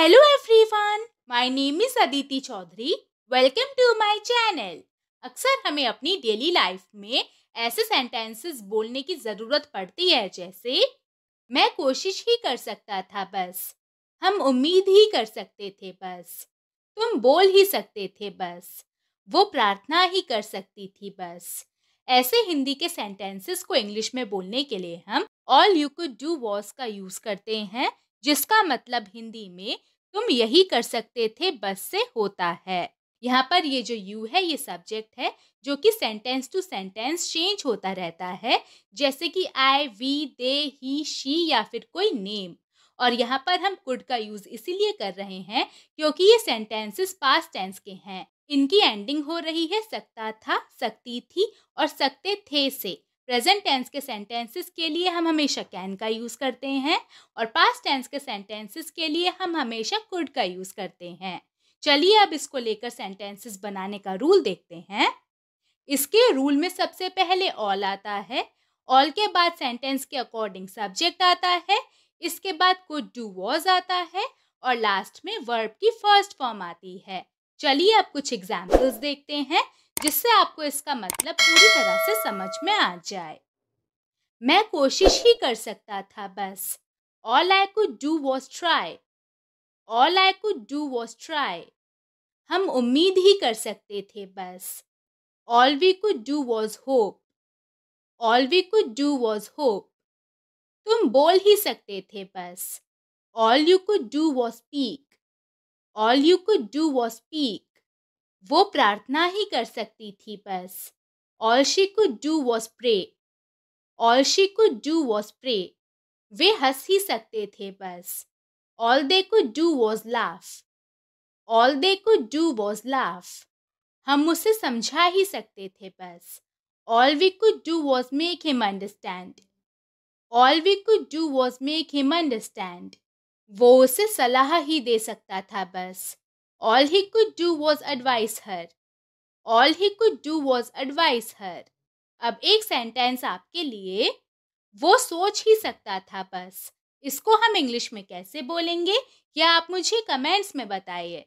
hello everyone my name is Aditi Chaudhary welcome to my channel अक्सर हमें अपनी डेली लाइफ में ऐसे सेंटेंसेस बोलने की ज़रूरत पड़ती है जैसे मैं कोशिश ही कर सकता था बस हम उम्मीद ही कर सकते थे बस तुम बोल ही सकते थे बस वो प्रार्थना ही कर सकती थी बस ऐसे हिंदी के सेंटेंसेस को इंग्लिश में बोलने के लिए हम all you could do was का यूज़ करते हैं जिसका मतलब हिंदी में तुम यही कर सकते थे बस से होता है यहाँ पर ये जो यू है ये सब्जेक्ट है जो कि सेंटेंस टू सेंटेंस चेंज होता रहता है जैसे कि आई वी दे ही शी या फिर कोई नेम और यहाँ पर हम कुड का यूज़ इसीलिए कर रहे हैं क्योंकि ये सेंटेंसेस पास टेंस के हैं इनकी एंडिंग हो रही है सकता था सकती थी और सकते थे से प्रेजेंट टेंस के सेंटेंसेस के लिए हम हमेशा कैन का यूज़ करते हैं और पास्ट टेंस के सेंटेंसेस के लिए हम हमेशा कुड का यूज़ करते हैं चलिए अब इसको लेकर सेंटेंसेस बनाने का रूल देखते हैं इसके रूल में सबसे पहले ऑल आता है ऑल के बाद सेंटेंस के अकॉर्डिंग सब्जेक्ट आता है इसके बाद कुड डू वॉज आता है और लास्ट में वर्ब की फर्स्ट फॉर्म आती है चलिए अब कुछ एग्जाम्पल्स देखते हैं जिससे आपको इसका मतलब पूरी तरह से समझ में आ जाए मैं कोशिश ही कर सकता था बस all I could do was try all I could do was try हम उम्मीद ही कर सकते थे बस all we could do was hope all we could do was hope तुम बोल ही सकते थे बस all you could do was speak all you could do was speak वो प्रार्थना ही कर सकती थी बस all she could do was spray all she could do was spray वे हंस ही सकते थे बस all they could do was laugh all they could do was laugh हम उसे समझा ही सकते थे बस all we could do was make him understand all we could do was make him understand वो उसे सलाह ही दे सकता था बस all he could do was advice her all he could do was advice her अब एक सेंटेंस आपके लिए वो सोच ही सकता था बस इसको हम इंग्लिश में कैसे बोलेंगे या आप मुझे कमेंट्स में बताइए